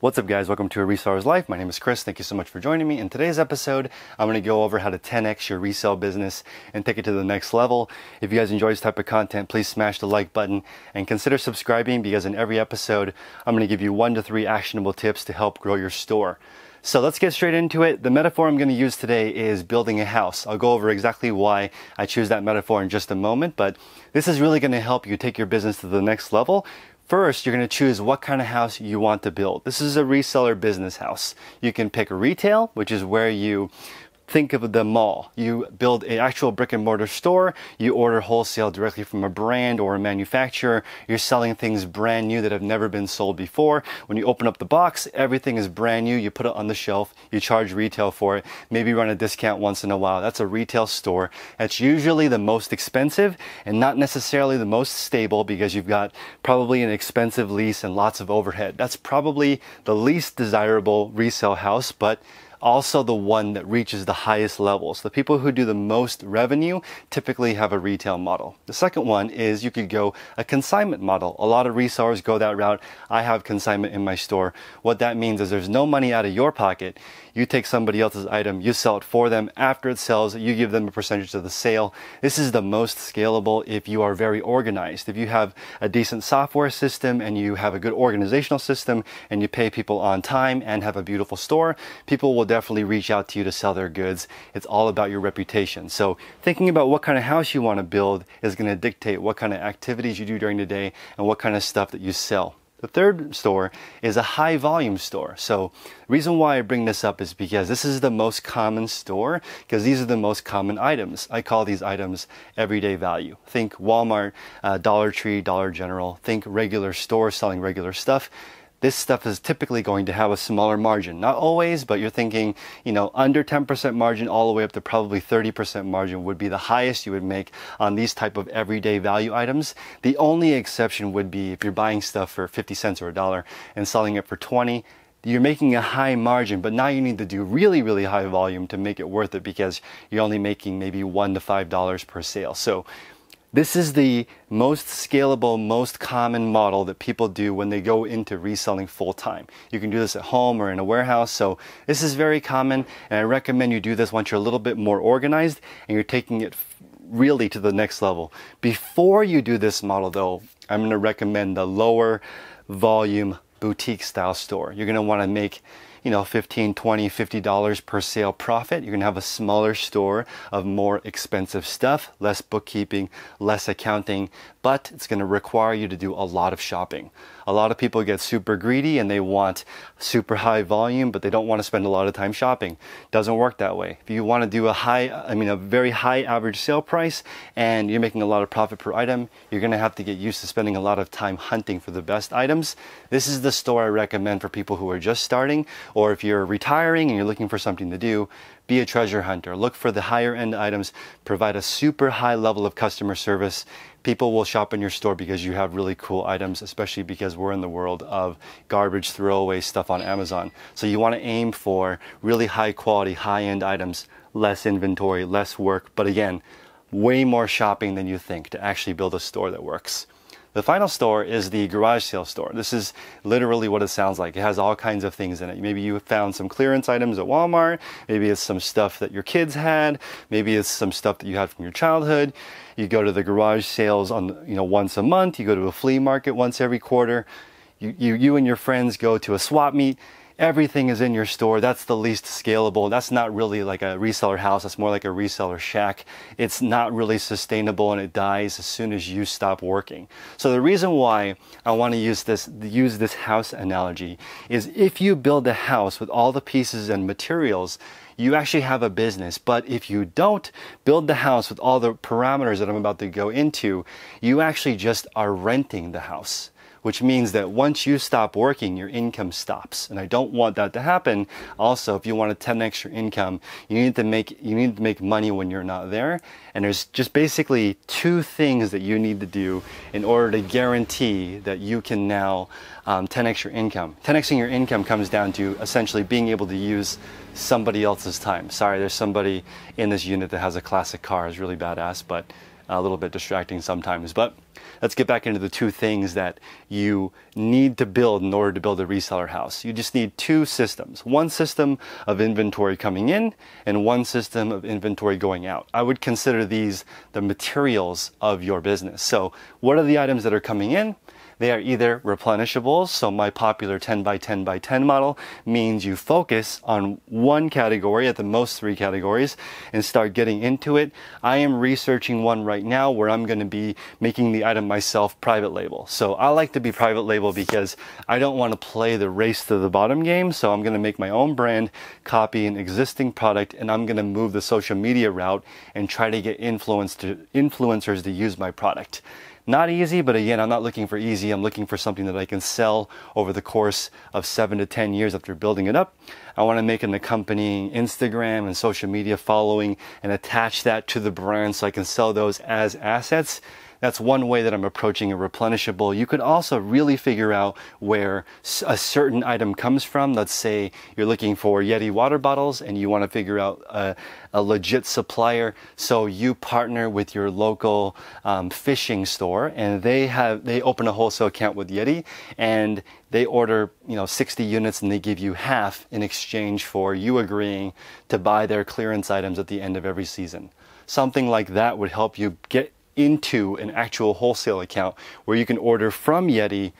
What's up guys, welcome to A Reseller's Life. My name is Chris, thank you so much for joining me. In today's episode, I'm gonna go over how to 10x your resale business and take it to the next level. If you guys enjoy this type of content, please smash the like button and consider subscribing because in every episode, I'm gonna give you one to three actionable tips to help grow your store. So let's get straight into it. The metaphor I'm going to use today is building a house. I'll go over exactly why I choose that metaphor in just a moment, but this is really going to help you take your business to the next level First, you're gonna choose what kind of house you want to build. This is a reseller business house. You can pick retail, which is where you think of the mall. You build an actual brick and mortar store, you order wholesale directly from a brand or a manufacturer, you're selling things brand new that have never been sold before. When you open up the box, everything is brand new, you put it on the shelf, you charge retail for it, maybe run a discount once in a while. That's a retail store. That's usually the most expensive and not necessarily the most stable because you've got probably an expensive lease and lots of overhead. That's probably the least desirable resale house, but also the one that reaches the highest levels. The people who do the most revenue typically have a retail model. The second one is you could go a consignment model. A lot of resellers go that route. I have consignment in my store. What that means is there's no money out of your pocket you take somebody else's item, you sell it for them. After it sells, you give them a percentage of the sale. This is the most scalable if you are very organized. If you have a decent software system and you have a good organizational system and you pay people on time and have a beautiful store, people will definitely reach out to you to sell their goods. It's all about your reputation. So thinking about what kind of house you want to build is going to dictate what kind of activities you do during the day and what kind of stuff that you sell. The third store is a high volume store. So reason why I bring this up is because this is the most common store because these are the most common items. I call these items everyday value. Think Walmart, uh, Dollar Tree, Dollar General, think regular store selling regular stuff this stuff is typically going to have a smaller margin. Not always, but you're thinking, you know, under 10% margin all the way up to probably 30% margin would be the highest you would make on these type of everyday value items. The only exception would be if you're buying stuff for 50 cents or a dollar and selling it for 20, you're making a high margin, but now you need to do really, really high volume to make it worth it because you're only making maybe one to five dollars per sale. So this is the most scalable, most common model that people do when they go into reselling full time. You can do this at home or in a warehouse. So this is very common and I recommend you do this once you're a little bit more organized and you're taking it really to the next level. Before you do this model though, I'm going to recommend the lower volume boutique style store. You're going to want to make you know, 15, 20, 50 dollars per sale profit. You're going to have a smaller store of more expensive stuff, less bookkeeping, less accounting, but it's going to require you to do a lot of shopping. A lot of people get super greedy and they want super high volume, but they don't want to spend a lot of time shopping. Doesn't work that way. If you want to do a high, I mean, a very high average sale price and you're making a lot of profit per item, you're going to have to get used to spending a lot of time hunting for the best items. This is the store I recommend for people who are just starting or if you're retiring and you're looking for something to do, be a treasure hunter. Look for the higher end items, provide a super high level of customer service, people will shop in your store because you have really cool items, especially because we're in the world of garbage throwaway stuff on Amazon. So you want to aim for really high quality, high end items, less inventory, less work, but again, way more shopping than you think to actually build a store that works. The final store is the garage sale store. This is literally what it sounds like. It has all kinds of things in it. Maybe you found some clearance items at Walmart. Maybe it's some stuff that your kids had. Maybe it's some stuff that you had from your childhood. You go to the garage sales on, you know, once a month. You go to a flea market once every quarter. You, you, you and your friends go to a swap meet everything is in your store. That's the least scalable. That's not really like a reseller house. That's more like a reseller shack. It's not really sustainable and it dies as soon as you stop working. So the reason why I want to use this, use this house analogy is if you build a house with all the pieces and materials, you actually have a business. But if you don't build the house with all the parameters that I'm about to go into, you actually just are renting the house which means that once you stop working, your income stops. And I don't want that to happen. Also, if you want a 10x your income, you need to make you need to make money when you're not there. And there's just basically two things that you need to do in order to guarantee that you can now um, 10x your income. 10xing your income comes down to essentially being able to use somebody else's time. Sorry, there's somebody in this unit that has a classic car. is really badass, but a little bit distracting sometimes. But let's get back into the two things that you need to build in order to build a reseller house. You just need two systems one system of inventory coming in, and one system of inventory going out. I would consider these the materials of your business. So, what are the items that are coming in? They are either replenishable, so my popular 10 by 10 by 10 model means you focus on one category, at the most three categories, and start getting into it. I am researching one right now where I'm gonna be making the item myself private label. So I like to be private label because I don't wanna play the race to the bottom game, so I'm gonna make my own brand, copy an existing product, and I'm gonna move the social media route and try to get influencers to use my product. Not easy, but again, I'm not looking for easy. I'm looking for something that I can sell over the course of seven to 10 years after building it up. I want to make an accompanying Instagram and social media following and attach that to the brand so I can sell those as assets that's one way that I'm approaching a replenishable. You could also really figure out where a certain item comes from. Let's say you're looking for Yeti water bottles and you want to figure out a, a legit supplier. So you partner with your local um, fishing store and they have, they open a wholesale account with Yeti and they order, you know, 60 units and they give you half in exchange for you agreeing to buy their clearance items at the end of every season. Something like that would help you get into an actual wholesale account where you can order from Yeti.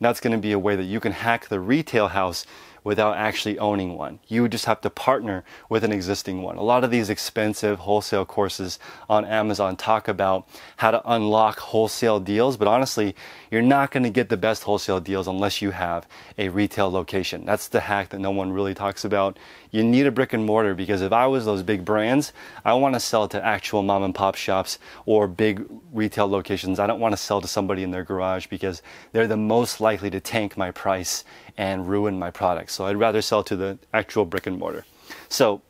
That's going to be a way that you can hack the retail house without actually owning one. You would just have to partner with an existing one. A lot of these expensive wholesale courses on Amazon talk about how to unlock wholesale deals, but honestly, you're not going to get the best wholesale deals unless you have a retail location. That's the hack that no one really talks about. You need a brick and mortar because if I was those big brands, I want to sell to actual mom and pop shops or big retail locations. I don't want to sell to somebody in their garage because they're the most likely to tank my price and ruin my products. So I'd rather sell to the actual brick and mortar. So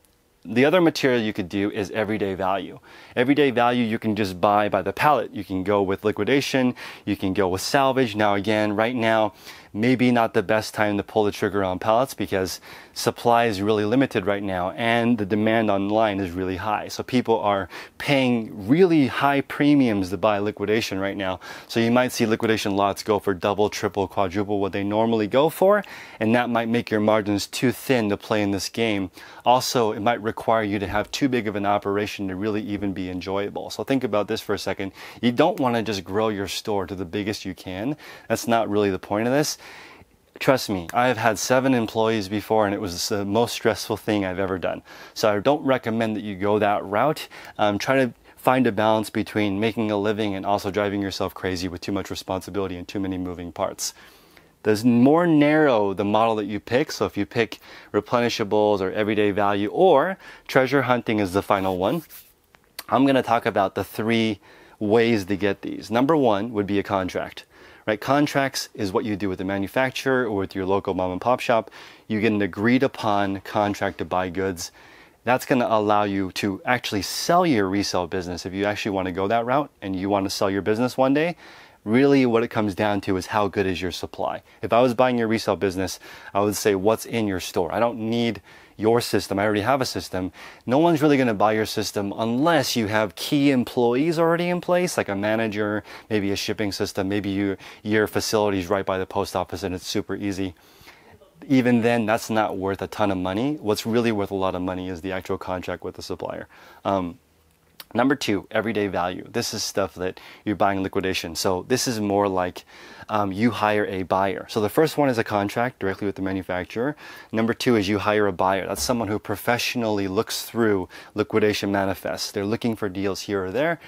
the other material you could do is everyday value. Everyday value you can just buy by the pallet. You can go with liquidation, you can go with salvage. Now, again, right now, maybe not the best time to pull the trigger on pallets because supply is really limited right now and the demand online is really high. So people are paying really high premiums to buy liquidation right now. So you might see liquidation lots go for double, triple, quadruple what they normally go for. And that might make your margins too thin to play in this game. Also, it might require you to have too big of an operation to really even be enjoyable. So think about this for a second. You don't want to just grow your store to the biggest you can. That's not really the point of this. Trust me, I've had seven employees before and it was the most stressful thing I've ever done. So I don't recommend that you go that route. Um, try to find a balance between making a living and also driving yourself crazy with too much responsibility and too many moving parts. The more narrow the model that you pick, so if you pick replenishables or everyday value or treasure hunting is the final one, I'm going to talk about the three ways to get these. Number one would be a contract right? Contracts is what you do with the manufacturer or with your local mom and pop shop. You get an agreed upon contract to buy goods. That's going to allow you to actually sell your resale business if you actually want to go that route and you want to sell your business one day really what it comes down to is how good is your supply. If I was buying your resale business, I would say what's in your store. I don't need your system. I already have a system. No one's really going to buy your system unless you have key employees already in place, like a manager, maybe a shipping system, maybe you, your facilities right by the post office and it's super easy. Even then, that's not worth a ton of money. What's really worth a lot of money is the actual contract with the supplier. Um, Number two, everyday value. This is stuff that you're buying liquidation. So this is more like um, you hire a buyer. So the first one is a contract directly with the manufacturer. Number two is you hire a buyer. That's someone who professionally looks through liquidation manifests. They're looking for deals here or there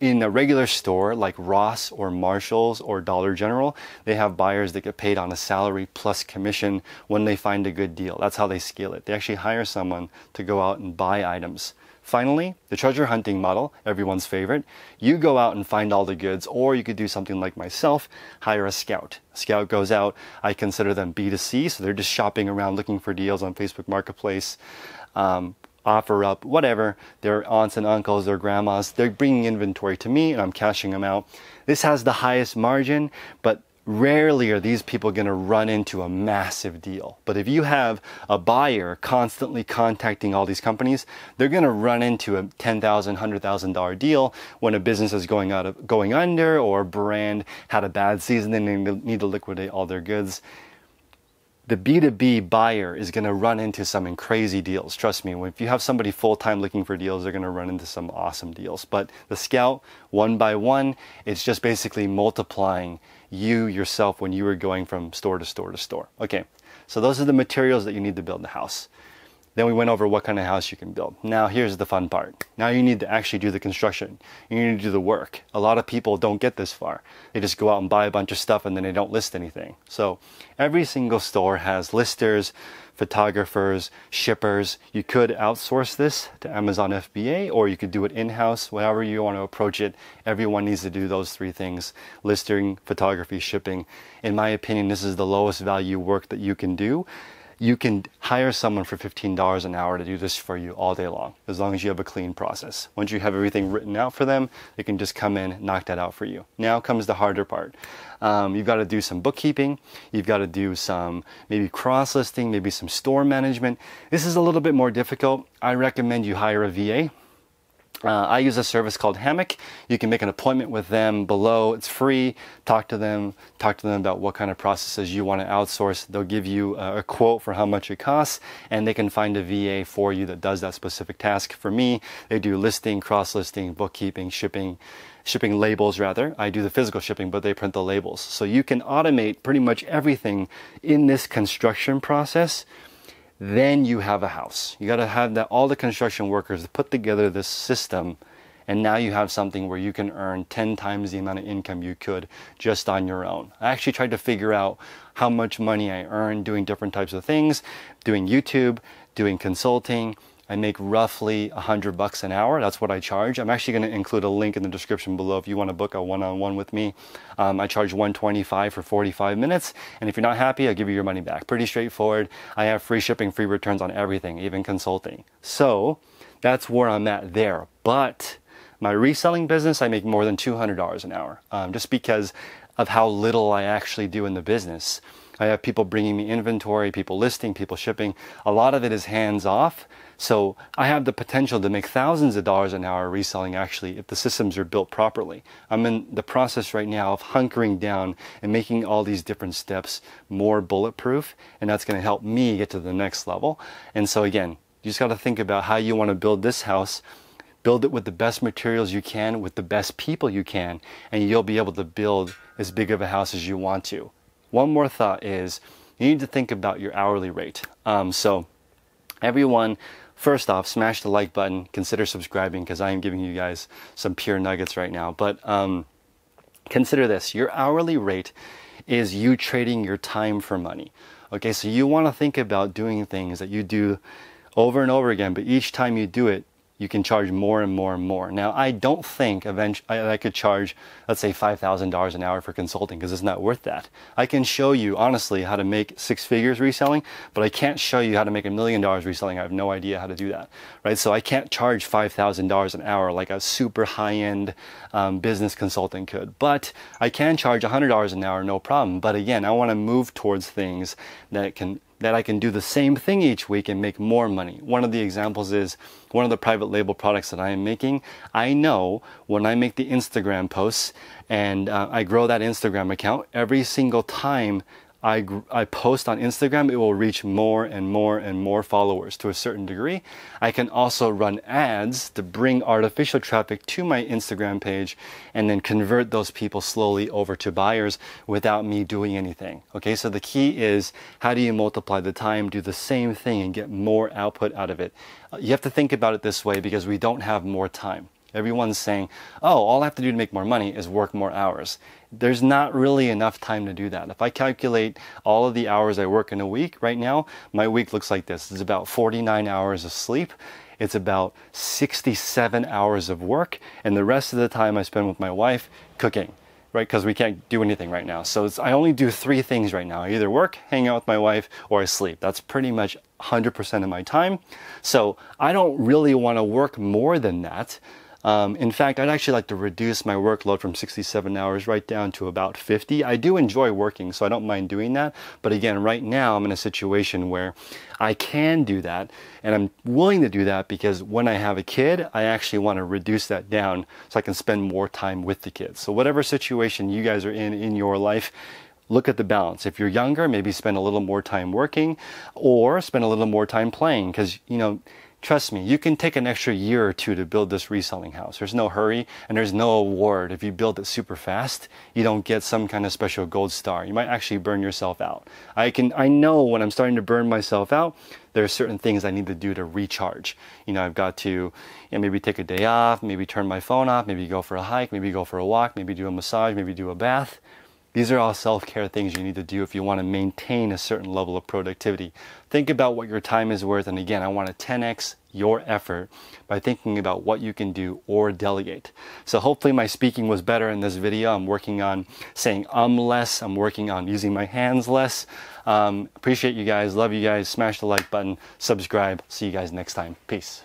in a regular store like Ross or Marshalls or Dollar General, they have buyers that get paid on a salary plus commission when they find a good deal. That's how they scale it. They actually hire someone to go out and buy items. Finally, the treasure hunting model, everyone's favorite. You go out and find all the goods, or you could do something like myself, hire a scout. A scout goes out, I consider them B2C, so they're just shopping around looking for deals on Facebook Marketplace. Um, offer up, whatever, their aunts and uncles, their grandmas, they're bringing inventory to me and I'm cashing them out. This has the highest margin, but rarely are these people going to run into a massive deal. But if you have a buyer constantly contacting all these companies, they're going to run into a $10,000, $100,000 deal when a business is going out of, going under or a brand had a bad season and they need to liquidate all their goods. The B2B buyer is going to run into some crazy deals. Trust me, if you have somebody full time looking for deals, they're going to run into some awesome deals. But the scout, one by one, it's just basically multiplying you yourself when you were going from store to store to store. Okay, so those are the materials that you need to build the house. Then we went over what kind of house you can build. Now here's the fun part. Now you need to actually do the construction. You need to do the work. A lot of people don't get this far. They just go out and buy a bunch of stuff and then they don't list anything. So every single store has listers, photographers, shippers. You could outsource this to Amazon FBA or you could do it in-house, whatever you want to approach it. Everyone needs to do those three things, listing, photography, shipping. In my opinion, this is the lowest value work that you can do you can hire someone for $15 an hour to do this for you all day long, as long as you have a clean process. Once you have everything written out for them, they can just come in, knock that out for you. Now comes the harder part. Um, you've got to do some bookkeeping, you've got to do some maybe cross listing, maybe some store management. This is a little bit more difficult. I recommend you hire a VA uh, I use a service called Hammock. You can make an appointment with them below. It's free. Talk to them. Talk to them about what kind of processes you want to outsource. They'll give you a, a quote for how much it costs, and they can find a VA for you that does that specific task. For me, they do listing, cross-listing, bookkeeping, shipping, shipping labels rather. I do the physical shipping, but they print the labels. So you can automate pretty much everything in this construction process then you have a house. You got to have that all the construction workers put together this system and now you have something where you can earn 10 times the amount of income you could just on your own. I actually tried to figure out how much money I earned doing different types of things, doing YouTube, doing consulting, I make roughly a 100 bucks an hour. That's what I charge. I'm actually going to include a link in the description below if you want to book a one-on-one -on -one with me. Um, I charge 125 for 45 minutes, and if you're not happy, I give you your money back. Pretty straightforward. I have free shipping, free returns on everything, even consulting. So that's where I'm at there. But my reselling business, I make more than $200 an hour, um, just because of how little I actually do in the business. I have people bringing me inventory, people listing, people shipping. A lot of it is hands off. So I have the potential to make thousands of dollars an hour reselling actually if the systems are built properly. I'm in the process right now of hunkering down and making all these different steps more bulletproof and that's going to help me get to the next level. And so again, you just got to think about how you want to build this house. Build it with the best materials you can, with the best people you can, and you'll be able to build as big of a house as you want to. One more thought is you need to think about your hourly rate. Um, so everyone First off, smash the like button, consider subscribing because I am giving you guys some pure nuggets right now. But um, consider this your hourly rate is you trading your time for money. Okay, so you want to think about doing things that you do over and over again, but each time you do it, you can charge more and more and more. Now, I don't think eventually I, could charge, let's say, $5,000 an hour for consulting because it's not worth that. I can show you honestly how to make six figures reselling, but I can't show you how to make a million dollars reselling. I have no idea how to do that, right? So I can't charge $5,000 an hour like a super high end um, business consultant could, but I can charge $100 an hour, no problem. But again, I want to move towards things that can that I can do the same thing each week and make more money. One of the examples is one of the private label products that I am making. I know when I make the Instagram posts and uh, I grow that Instagram account, every single time I, I post on Instagram, it will reach more and more and more followers to a certain degree. I can also run ads to bring artificial traffic to my Instagram page and then convert those people slowly over to buyers without me doing anything. Okay, so the key is how do you multiply the time, do the same thing, and get more output out of it? Uh, you have to think about it this way because we don't have more time. Everyone's saying, oh, all I have to do to make more money is work more hours. There's not really enough time to do that. If I calculate all of the hours I work in a week right now, my week looks like this. It's about 49 hours of sleep. It's about 67 hours of work. And the rest of the time I spend with my wife cooking, right? Because we can't do anything right now. So I only do three things right now. I either work, hang out with my wife, or I sleep. That's pretty much 100% of my time. So I don't really want to work more than that. Um, in fact, I'd actually like to reduce my workload from 67 hours right down to about 50. I do enjoy working, so I don't mind doing that. But again, right now I'm in a situation where I can do that, and I'm willing to do that because when I have a kid, I actually want to reduce that down so I can spend more time with the kids. So whatever situation you guys are in in your life, look at the balance. If you're younger, maybe spend a little more time working or spend a little more time playing because, you know, Trust me, you can take an extra year or two to build this reselling house. There's no hurry and there's no award. If you build it super fast, you don't get some kind of special gold star. You might actually burn yourself out. I can I know when I'm starting to burn myself out, there are certain things I need to do to recharge. You know, I've got to you know, maybe take a day off, maybe turn my phone off, maybe go for a hike, maybe go for a walk, maybe do a massage, maybe do a bath, these are all self-care things you need to do if you want to maintain a certain level of productivity. Think about what your time is worth. And again, I want to 10x your effort by thinking about what you can do or delegate. So hopefully my speaking was better in this video. I'm working on saying um less. I'm working on using my hands less. Um, appreciate you guys. Love you guys. Smash the like button. Subscribe. See you guys next time. Peace.